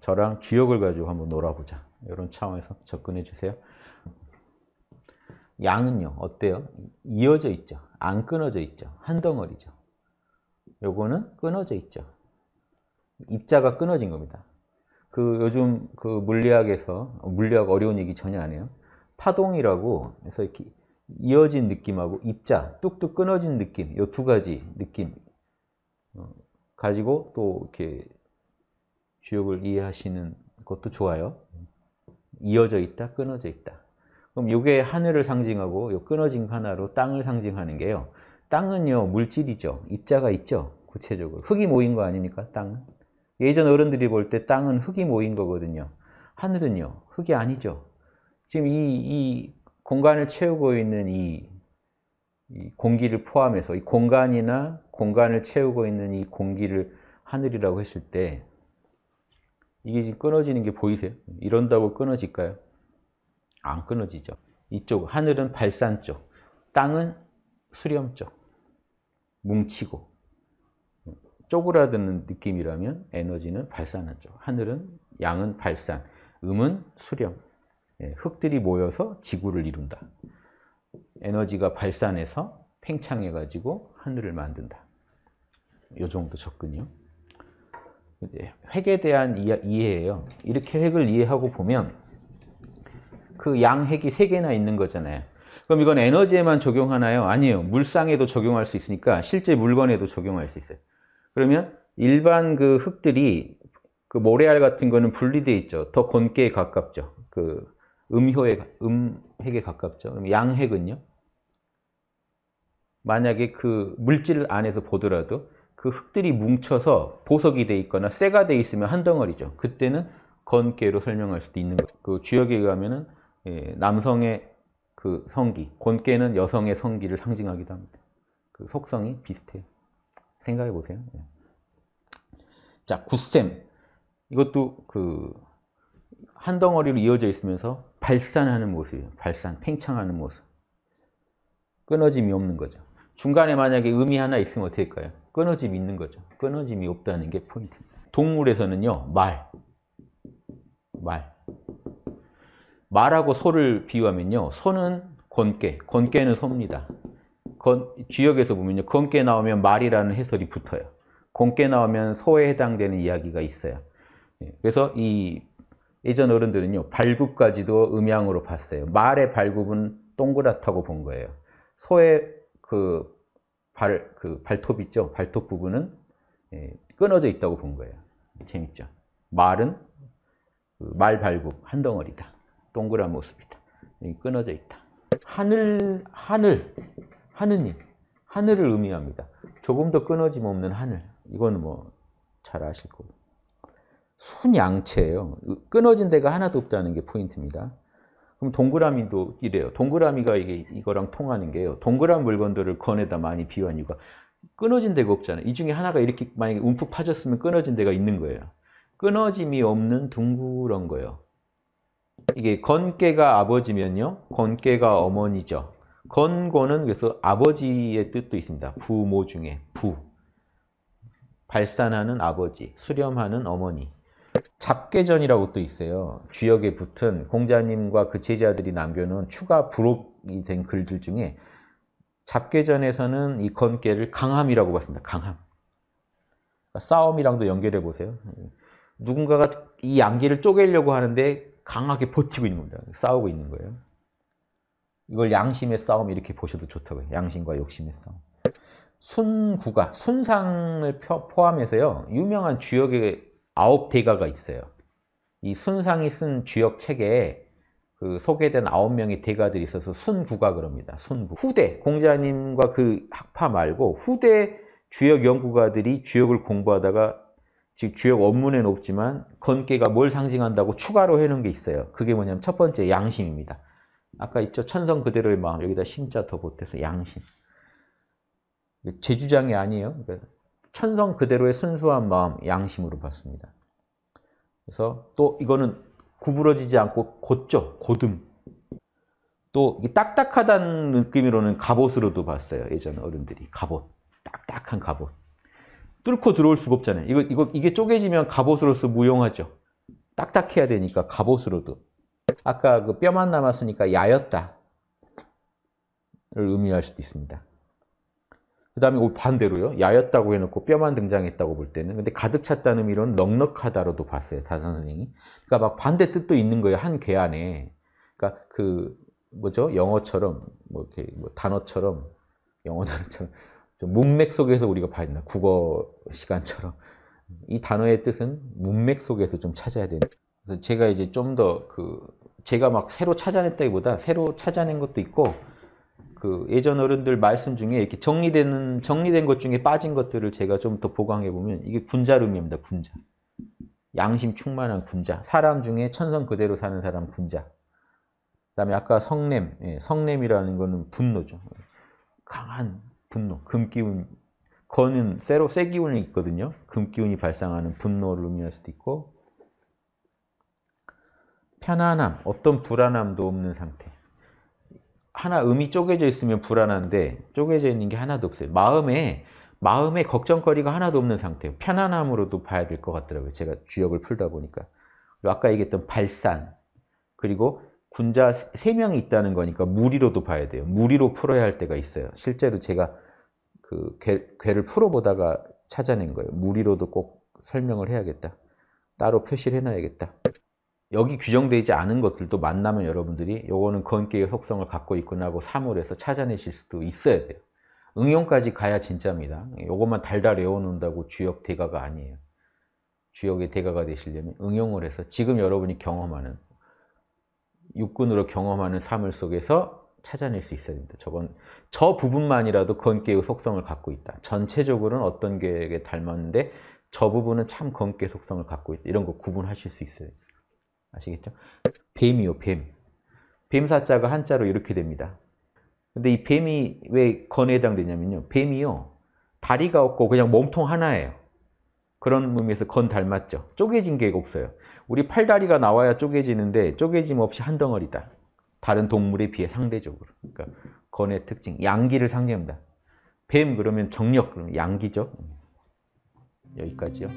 저랑 주역을 가지고 한번 놀아보자 이런 차원에서 접근해 주세요 양은요 어때요? 이어져 있죠 안 끊어져 있죠 한 덩어리죠 요거는 끊어져 있죠 입자가 끊어진 겁니다 그 요즘 그 물리학에서 물리학 어려운 얘기 전혀 아니에요 파동이라고 해서 이렇게 이어진 느낌하고 입자 뚝뚝 끊어진 느낌 요 두 가지 느낌 어, 가지고 또 이렇게 주역을 이해하시는 것도 좋아요. 이어져 있다, 끊어져 있다. 그럼 이게 하늘을 상징하고 요 끊어진 하나로 땅을 상징하는 게요. 땅은요, 물질이죠. 입자가 있죠. 구체적으로. 흙이 모인 거 아닙니까? 땅은. 예전 어른들이 볼 때 땅은 흙이 모인 거거든요. 하늘은요, 흙이 아니죠. 지금 이, 이 공간을 채우고 있는 이, 이 공기를 포함해서 이 공간이나 공간을 채우고 있는 이 공기를 하늘이라고 했을 때 이게 지금 끊어지는 게 보이세요? 이런다고 끊어질까요? 안 끊어지죠. 이쪽 하늘은 발산 쪽, 땅은 수렴 쪽, 뭉치고 쪼그라드는 느낌이라면 에너지는 발산한 쪽, 하늘은 양은 발산, 음은 수렴, 예, 흙들이 모여서 지구를 이룬다. 에너지가 발산해서 팽창해가지고 하늘을 만든다. 요 정도 접근이요. 획에 대한 이해예요. 이렇게 핵을 이해하고 보면 그 양핵이 3개나 있는 거잖아요. 그럼 이건 에너지에만 적용하나요? 아니에요. 물상에도 적용할 수 있으니까 실제 물건에도 적용할 수 있어요. 그러면 일반 그 흙들이 그 모래알 같은 거는 분리돼 있죠. 더 곤깨에 가깝죠. 그 음효에 음핵에 가깝죠. 그럼 양핵은요? 만약에 그 물질 안에서 보더라도 그 흙들이 뭉쳐서 보석이 돼 있거나 쇠가 돼 있으면 한 덩어리죠. 그때는 건개로 설명할 수도 있는 거죠. 그 주역에 가면은 예, 남성의 그 성기, 곤깨는 여성의 성기를 상징하기도 합니다. 그 속성이 비슷해요. 생각해 보세요. 예. 자, 굿셈. 이것도 그 한 덩어리로 이어져 있으면서 발산하는 모습이에요. 발산, 팽창하는 모습. 끊어짐이 없는 거죠. 중간에 만약에 음이 하나 있으면 어떻까요 끊어짐이 있는 거죠. 끊어짐이 없다는 게 포인트입니다. 동물에서는요. 말, 말. 말하고 소를 비유하면요. 소는 건깨, 건깨는 소입니다. 건, 주역에서 보면요. 건깨 나오면 말이라는 해설이 붙어요. 건깨 나오면 소에 해당되는 이야기가 있어요. 예, 그래서 이 예전 어른들은요. 발굽까지도 음양으로 봤어요. 말의 발굽은 동그랗다고 본 거예요. 소의 그 발, 그 발톱 있죠? 발톱 부분은 예, 끊어져 있다고 본 거예요. 재밌죠? 말은 그 말발굽 한 덩어리다. 동그란 모습이다. 끊어져 있다. 하늘, 하늘, 하느님, 하늘을 의미합니다. 조금 더 끊어짐 없는 하늘. 이건 뭐 잘 아실 거고. 순양체예요. 끊어진 데가 하나도 없다는 게 포인트입니다. 그럼 동그라미도 이래요. 동그라미가 이게 이거랑 통하는 게요. 동그란 물건들을 권에다 많이 비유한 이유가 끊어진 데가 없잖아요. 이 중에 하나가 이렇게 만약에 움푹 파졌으면 끊어진 데가 있는 거예요. 끊어짐이 없는 둥그런 거예요. 이게 건깨가 아버지면요. 건깨가 어머니죠. 건고는 그래서 아버지의 뜻도 있습니다. 부모 중에 부. 발산하는 아버지, 수렴하는 어머니. 잡계전이라고 또 있어요. 주역에 붙은 공자님과 그 제자들이 남겨놓은 추가 부록이 된 글들 중에 잡계전에서는 이 건계를 강함이라고 봤습니다. 강함. 그러니까 싸움이랑도 연결해 보세요. 누군가가 이 양기를 쪼개려고 하는데 강하게 버티고 있는 겁니다. 싸우고 있는 거예요. 이걸 양심의 싸움 이렇게 보셔도 좋다고요. 양심과 욕심의 싸움. 순구가, 순상을 포함해서요. 유명한 주역의 아홉 대가가 있어요. 이 순상이 쓴 주역 책에 그 소개된 아홉 명의 대가들이 있어서 순부가 그럽니다. 순부. 후대, 공자님과 그 학파 말고 후대 주역 연구가들이 주역을 공부하다가 즉 주역 원문에는 없지만 건계가 뭘 상징한다고 추가로 해놓은 게 있어요. 그게 뭐냐면 첫 번째 양심입니다. 아까 있죠? 천성 그대로의 마음. 여기다 심자 더 보태서 양심. 제주장이 아니에요. 그러니까 천성 그대로의 순수한 마음, 양심으로 봤습니다. 그래서 또 이거는 구부러지지 않고 곧죠, 고듬. 또 딱딱하다는 느낌으로는 갑옷으로도 봤어요. 예전 어른들이 갑옷, 딱딱한 갑옷. 뚫고 들어올 수가 없잖아요. 이거 이거 이게 쪼개지면 갑옷으로서 무용하죠. 딱딱해야 되니까 갑옷으로도. 아까 그 뼈만 남았으니까 야였다를 의미할 수도 있습니다. 그 다음에 반대로요. 야였다고 해놓고 뼈만 등장했다고 볼 때는. 근데 가득 찼다는 의미로는 넉넉하다로도 봤어요. 다 선생이. 님 그러니까 막 반대 뜻도 있는 거예요. 한 개 안에. 그러니까 그, 뭐죠? 영어처럼, 뭐 이렇게, 뭐 단어처럼, 영어 단어처럼. 좀 문맥 속에서 우리가 봐야 된다. 국어 시간처럼. 이 단어의 뜻은 문맥 속에서 좀 찾아야 된다. 그래서 제가 이제 좀 더 그, 제가 막 새로 찾아냈다기보다 새로 찾아낸 것도 있고, 그 예전 어른들 말씀 중에 이렇게 정리되는 정리된 것 중에 빠진 것들을 제가 좀 더 보강해 보면 이게 군자룸입니다 군자. 양심 충만한 군자. 사람 중에 천성 그대로 사는 사람 군자. 그다음에 아까 성냄, 예, 성냄이라는 거는 분노죠. 강한 분노, 금기운. 거는 새로 새 기운이 있거든요. 금기운이 발생하는 분노를 의미할 수도 있고 편안함, 어떤 불안함도 없는 상태. 하나 음이 쪼개져 있으면 불안한데 쪼개져 있는 게 하나도 없어요. 마음에 마음에 걱정거리가 하나도 없는 상태예요. 편안함으로도 봐야 될 것 같더라고요. 제가 주역을 풀다 보니까. 그리고 아까 얘기했던 발산 그리고 군자 세 명이 있다는 거니까 무리로도 봐야 돼요. 무리로 풀어야 할 때가 있어요. 실제로 제가 그 괴, 를 풀어보다가 찾아낸 거예요. 무리로도 꼭 설명을 해야겠다. 따로 표시를 해놔야겠다. 여기 규정되지 않은 것들도 만나면 여러분들이 요거는 건계의 속성을 갖고 있구나 하고 사물에서 찾아내실 수도 있어야 돼요. 응용까지 가야 진짜입니다. 요것만 달달 외워놓는다고 주역 대가가 아니에요. 주역의 대가가 되시려면 응용을 해서 지금 여러분이 경험하는 육군으로 경험하는 사물 속에서 찾아낼 수 있어야 됩니다. 저건 저 부분만이라도 건계의 속성을 갖고 있다. 전체적으로는 어떤 계획에 닮았는데 저 부분은 참 건계 속성을 갖고 있다. 이런 거 구분하실 수 있어요. 아시겠죠? 뱀이요, 뱀. 뱀사자가 한자로 이렇게 됩니다. 근데 이 뱀이 왜 건에 해당되냐면요. 뱀이요. 다리가 없고 그냥 몸통 하나예요. 그런 의미에서 건 닮았죠. 쪼개진 게 없어요. 우리 팔다리가 나와야 쪼개지는데 쪼개짐 없이 한 덩어리다. 다른 동물에 비해 상대적으로. 그러니까 건의 특징, 양기를 상징합니다. 뱀 그러면 정력, 그러면 양기죠. 여기까지요.